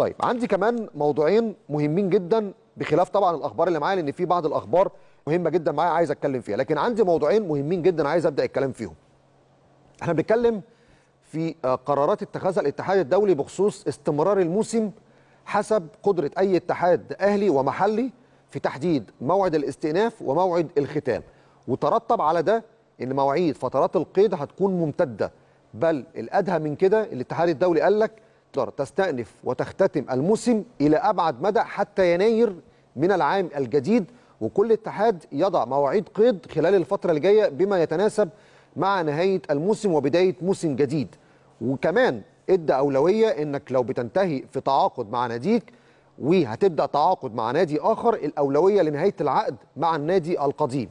طيب عندي كمان موضوعين مهمين جدا بخلاف طبعا الاخبار اللي معايا لان في بعض الاخبار مهمه جدا معايا عايز اتكلم فيها لكن عندي موضوعين مهمين جدا عايز ابدا الكلام فيهم احنا بنتكلم في آه، قرارات اتخذها الاتحاد الدولي بخصوص استمرار الموسم حسب قدره اي اتحاد اهلي ومحلي في تحديد موعد الاستئناف وموعد الختام وترتب على ده ان مواعيد فترات القيد هتكون ممتده بل الادهى من كده الاتحاد الدولي قال لك تستأنف وتختتم الموسم إلى أبعد مدى حتى يناير من العام الجديد وكل اتحاد يضع مواعيد قيد خلال الفترة الجاية بما يتناسب مع نهاية الموسم وبداية موسم جديد وكمان ادى أولوية انك لو بتنتهي في تعاقد مع ناديك وهتبدأ تعاقد مع نادي آخر الأولوية لنهاية العقد مع النادي القديم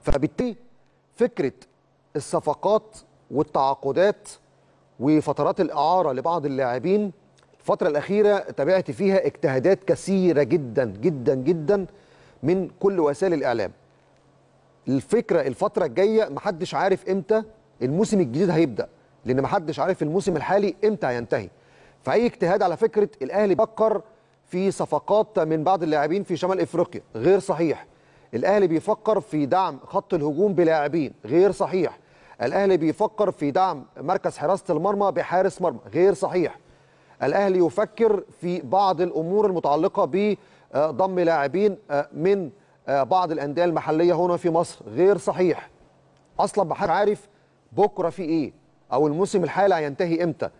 فبالتالي فكرة الصفقات والتعاقدات وفترات الاعاره لبعض اللاعبين الفتره الاخيره تابعت فيها اجتهادات كثيره جدا جدا جدا من كل وسائل الاعلام الفكره الفتره الجايه محدش عارف امتى الموسم الجديد هيبدا لان محدش عارف الموسم الحالي امتى هينتهي فاي اجتهاد على فكره الاهلي بيفكر في صفقات من بعض اللاعبين في شمال افريقيا غير صحيح الاهلي بيفكر في دعم خط الهجوم بلاعبين غير صحيح الاهلي بيفكر في دعم مركز حراسه المرمى بحارس مرمى غير صحيح الاهلي يفكر في بعض الامور المتعلقه بضم لاعبين آه، من آه، بعض الانديه المحليه هنا في مصر غير صحيح اصلا ما حدش عارف بكره في ايه او الموسم الحالي هينتهي امتى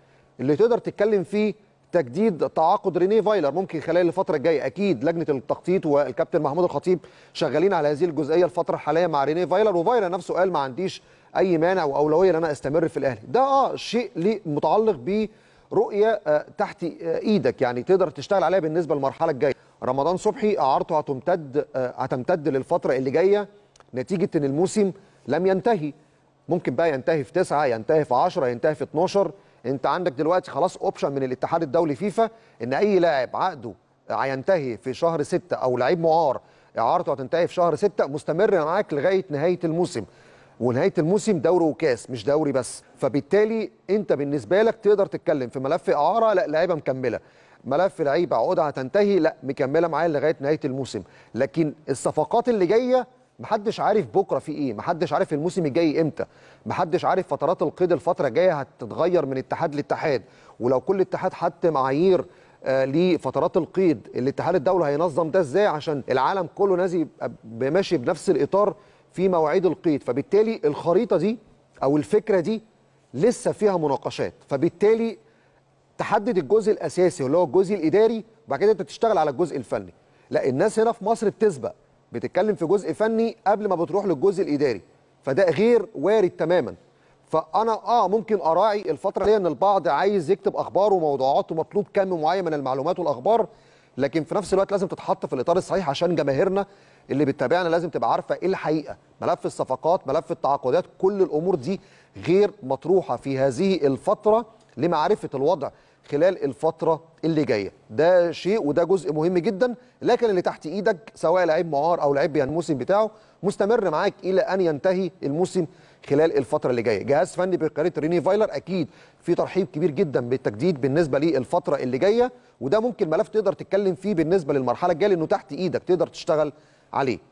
اللي تقدر تتكلم فيه تجديد تعاقد ريني فايلر ممكن خلال الفتره الجايه اكيد لجنه التخطيط والكابتن محمود الخطيب شغالين على هذه الجزئيه الفتره الحاليه مع ريني فايلر وفايلر نفسه قال ما عنديش اي مانع واولويه ان انا استمر في الاهلي ده اه شيء متعلق برؤيه آه، تحت آه، ايدك يعني تقدر تشتغل عليها بالنسبه للمرحله الجايه رمضان صبحي اعارته هتمتد آه، هتمتد للفتره اللي جايه نتيجه ان الموسم لم ينتهي ممكن بقى ينتهي في 9 ينتهي في 10 ينتهي في 12 انت عندك دلوقتي خلاص اوبشن من الاتحاد الدولي فيفا ان اي لاعب عقده هينتهي في شهر 6 او لعيب معار اعارته هتنتهي في شهر 6 مستمر معاك لغايه نهايه الموسم ونهايه الموسم دوري وكاس مش دوري بس فبالتالي انت بالنسبه لك تقدر تتكلم في ملف اعاره لا لعيبه مكمله ملف لعيبه عقودها هتنتهي لا مكمله معايا لغايه نهايه الموسم لكن الصفقات اللي جايه محدش عارف بكره في ايه محدش عارف الموسم الجاي امتى محدش عارف فترات القيد الفتره الجايه هتتغير من اتحاد لاتحاد ولو كل اتحاد حط معايير آه لفترات القيد الاتحاد الدولي هينظم ده ازاي عشان العالم كله نازي ماشي بنفس الاطار في مواعيد القيد فبالتالي الخريطه دي او الفكره دي لسه فيها مناقشات فبالتالي تحدد الجزء الاساسي اللي هو الجزء الاداري وبعد كده انت تشتغل على الجزء الفني لا الناس هنا في مصر بتسبق بتتكلم في جزء فني قبل ما بتروح للجزء الاداري فده غير وارد تماما فانا اه ممكن اراعي الفتره دي ان البعض عايز يكتب اخباره وموضوعاته ومطلوب كم معين من المعلومات والاخبار لكن في نفس الوقت لازم تتحط في الاطار الصحيح عشان جماهيرنا اللي بتتابعنا لازم تبقى عارفه ايه الحقيقه ملف الصفقات ملف التعاقدات كل الامور دي غير مطروحه في هذه الفتره لمعرفه الوضع خلال الفتره اللي جايه ده شيء وده جزء مهم جدا لكن اللي تحت ايدك سواء لعيب معار او لعيب الموسم بتاعه مستمر معاك الى ان ينتهي الموسم خلال الفتره اللي جايه جهاز فني بقياده ريني فايلر اكيد في ترحيب كبير جدا بالتجديد بالنسبه للفتره اللي جايه وده ممكن ملف تقدر تتكلم فيه بالنسبه للمرحله الجايه لانه تحت ايدك تقدر تشتغل عليه